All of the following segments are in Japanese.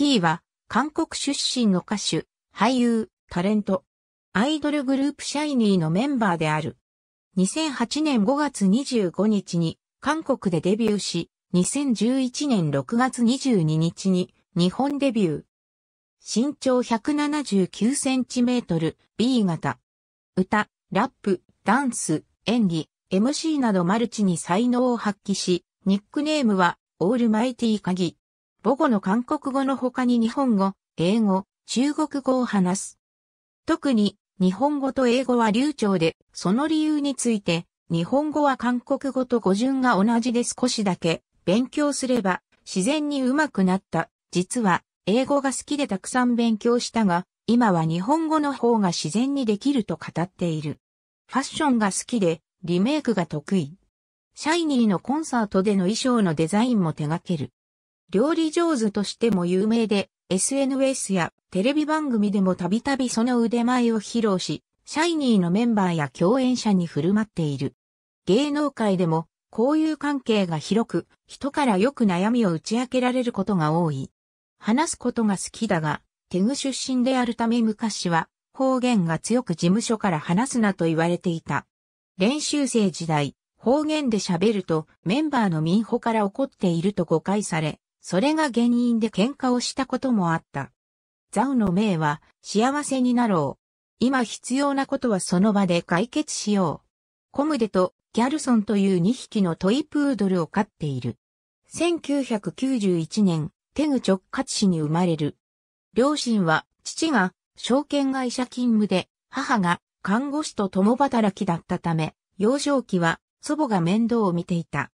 ヒーは、韓国出身の歌手、俳優、タレント、アイドルグループシャイニーのメンバーである。2008年5月25日に韓国でデビューし、2011年6月22日に日本デビュー。身長179センチメートル、B 型。歌、ラップ、ダンス、演技、MC などマルチに才能を発揮し、ニックネームは、オールマイティー鍵。母語の韓国語の他に日本語、英語、中国語を話す。特に日本語と英語は流暢で、その理由について、日本語は韓国語と語順が同じで少しだけ勉強すれば自然に上手くなった。実は英語が好きでたくさん勉強したが、今は日本語の方が自然にできると語っている。ファッションが好きでリメイクが得意。シャイニーのコンサートでの衣装のデザインも手掛ける。料理上手としても有名で、SNS やテレビ番組でもたびたびその腕前を披露し、シャイニーのメンバーや共演者に振る舞っている。芸能界でも、交友関係が広く、人からよく悩みを打ち明けられることが多い。話すことが好きだが、テグ出身であるため昔は、方言が強く事務所から話すなと言われていた。練習生時代、方言で喋るとメンバーの民保から怒っていると誤解され、それが原因で喧嘩をしたこともあった。ザウの命は、幸せになろう。今必要なことはその場で解決しよう。コムデとギャルソンという2匹のトイプードルを飼っている。1991年、テグ直轄市に生まれる。両親は、父が証券会社勤務で、母が看護師と共働きだったため、幼少期は祖母が面倒を見ていた。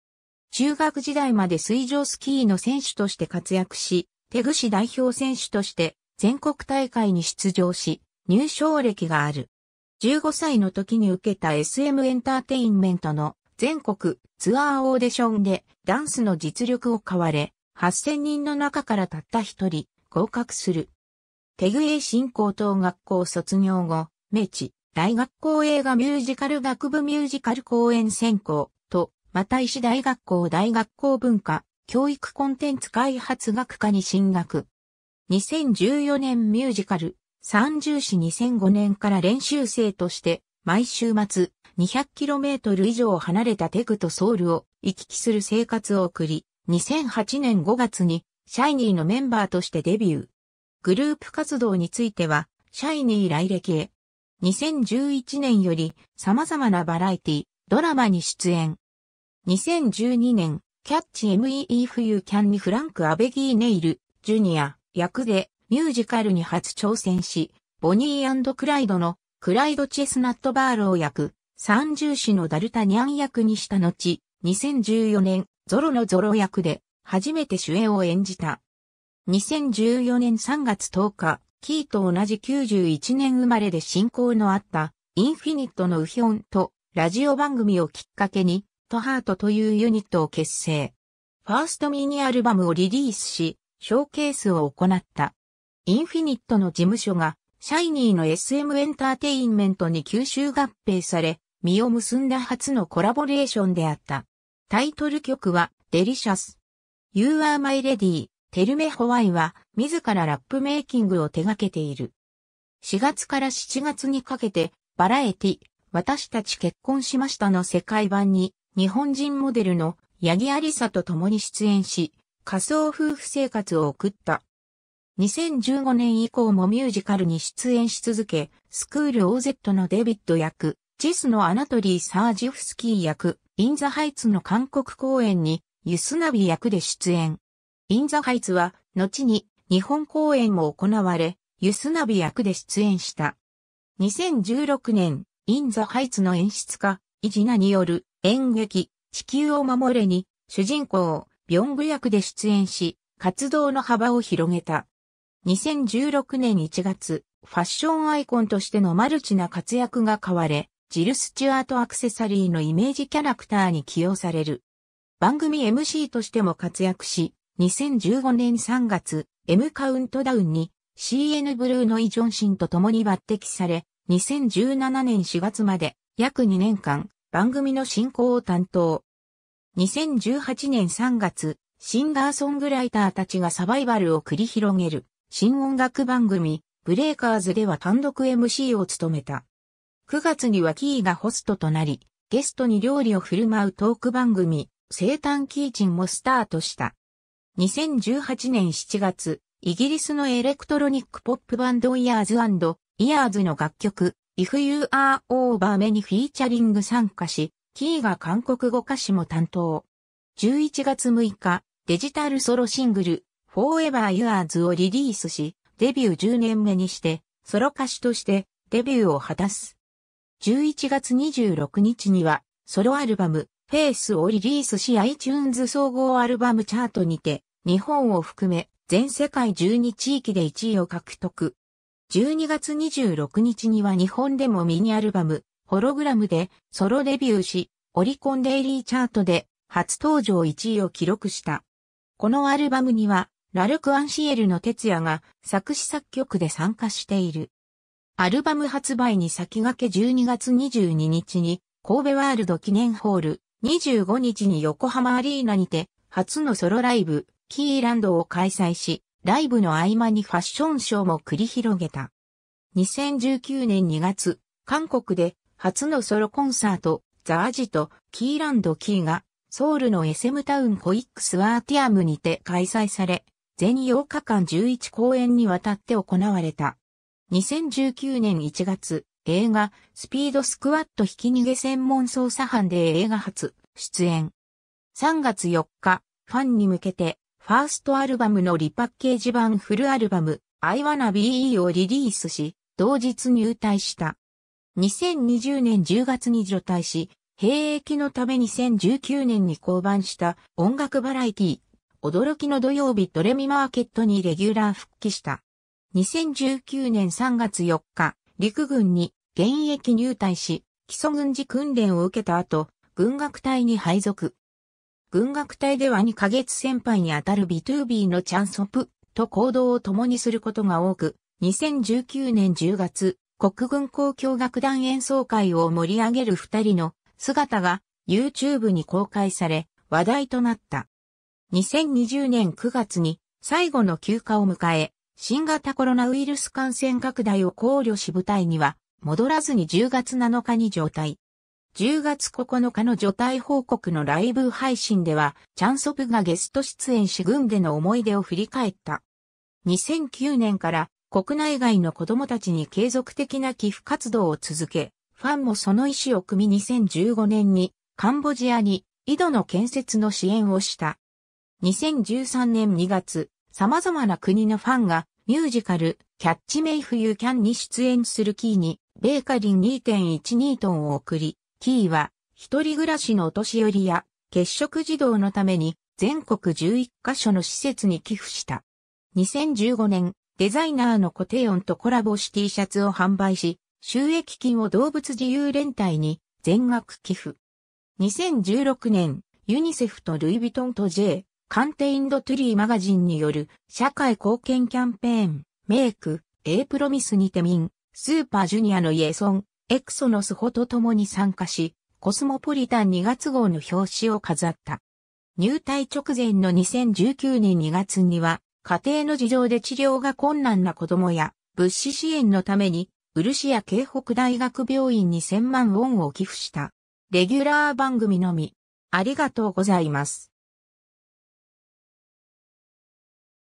中学時代まで水上スキーの選手として活躍し、手グ市代表選手として全国大会に出場し、入賞歴がある。15歳の時に受けた SM エンターテインメントの全国ツアーオーディションでダンスの実力を買われ、8000人の中からたった一人合格する。手グエ新高等学校卒業後、明治大学校映画ミュージカル学部ミュージカル公演専攻、また石大学校大学校文化、教育コンテンツ開発学科に進学。2014年ミュージカル、三重市2005年から練習生として、毎週末、200km 以上離れたテグとソウルを行き来する生活を送り、2008年5月に、シャイニーのメンバーとしてデビュー。グループ活動については、シャイニー来歴へ。2011年より様々なバラエティ、ドラマに出演。2012年、キャッチ MEE f u e キャン・にフランク・アベギー・ネイル、ジュニア、役でミュージカルに初挑戦し、ボニークライドのクライド・チェスナット・バーロー役、三重士のダルタニャン役にした後、2014年、ゾロのゾロ役で初めて主演を演じた。2014年3月10日、キーと同じ91年生まれで進行のあった、インフィニットのウヒョンとラジオ番組をきっかけに、トハートというユニットを結成。ファーストミニアルバムをリリースし、ショーケースを行った。インフィニットの事務所が、シャイニーの SM エンターテインメントに吸収合併され、実を結んだ初のコラボレーションであった。タイトル曲は、デリシャス。You are my lady, テルメホワイは、自らラップメイキングを手掛けている。4月から7月にかけて、バラエティ、私たち結婚しましたの世界版に日本人モデルの八木アリサと共に出演し、仮想夫婦生活を送った。2015年以降もミュージカルに出演し続け、スクール OZ のデビッド役、ジスのアナトリー・サージフスキー役、インザハイツの韓国公演に、ユスナビ役で出演。インザハイツは、後に日本公演も行われ、ユスナビ役で出演した。2016年、インザハイツの演出家、イジナによる演劇、地球を守れに、主人公、ビョング役で出演し、活動の幅を広げた。2016年1月、ファッションアイコンとしてのマルチな活躍が買われ、ジル・スチュアート・アクセサリーのイメージキャラクターに起用される。番組 MC としても活躍し、2015年3月、M カウントダウンに CN ブルーのイ・ジョンシンと共に抜擢され、2017年4月まで約2年間、番組の進行を担当。2018年3月、シンガーソングライターたちがサバイバルを繰り広げる新音楽番組、ブレイカーズでは単独 MC を務めた。9月にはキーがホストとなり、ゲストに料理を振る舞うトーク番組、生誕キーチンもスタートした。2018年7月、イギリスのエレクトロニックポップバンドイヤーズイヤーズの楽曲、If You Are Over Me にフィーチャリング参加し、キーが韓国語歌詞も担当。11月6日、デジタルソロシングル、Forever Yours をリリースし、デビュー10年目にして、ソロ歌手としてデビューを果たす。11月26日には、ソロアルバム、Face をリリースし iTunes 総合アルバムチャートにて、日本を含め、全世界12地域で1位を獲得。12月26日には日本でもミニアルバム、ホログラムでソロデビューし、オリコンデイリーチャートで初登場1位を記録した。このアルバムには、ラルク・アンシエルの哲也が作詞作曲で参加している。アルバム発売に先駆け12月22日に神戸ワールド記念ホール、25日に横浜アリーナにて初のソロライブ、キーランドを開催し、ライブの合間にファッションショーも繰り広げた。2019年2月、韓国で初のソロコンサート、ザ・アジとキーランド・キーがソウルの SM タウンコイックスワーティアムにて開催され、全8日間11公演にわたって行われた。2019年1月、映画、スピードスクワットひき逃げ専門捜査班で映画初、出演。3月4日、ファンに向けて、ファーストアルバムのリパッケージ版フルアルバム I Wanna Be をリリースし、同日入隊した。2020年10月に除隊し、兵役のため2019年に降板した音楽バラエティ、驚きの土曜日ドレミマーケットにレギュラー復帰した。2019年3月4日、陸軍に現役入隊し、基礎軍事訓練を受けた後、軍楽隊に配属。軍楽隊では2ヶ月先輩にあたるビトゥービーのチャンソプと行動を共にすることが多く、2019年10月、国軍交響楽団演奏会を盛り上げる二人の姿が YouTube に公開され話題となった。2020年9月に最後の休暇を迎え、新型コロナウイルス感染拡大を考慮し部隊には戻らずに10月7日に状態。10月9日の除隊報告のライブ配信では、チャンソプがゲスト出演し軍での思い出を振り返った。2009年から国内外の子供たちに継続的な寄付活動を続け、ファンもその意思を組み2015年にカンボジアに井戸の建設の支援をした。2013年2月、様々な国のファンがミュージカル、キャッチメイフユーキャンに出演するキーに、ベーカリン2.12トンを送り、キーは、一人暮らしのお年寄りや、欠食児童のために、全国11カ所の施設に寄付した。2015年、デザイナーのコテヨンとコラボし T シャツを販売し、収益金を動物自由連帯に全額寄付。2016年、ユニセフとルイ・ヴィトンと J、カンテインド・トゥリーマガジンによる社会貢献キャンペーン、メイク、エイプロミスにてミン、スーパージュニアのイエソン、エクソのスホと共に参加し、コスモポリタン2月号の表紙を飾った。入隊直前の2019年2月には、家庭の事情で治療が困難な子供や、物資支援のために、漆や京北大学病院に1000万ウォンを寄付した。レギュラー番組のみ、ありがとうございます。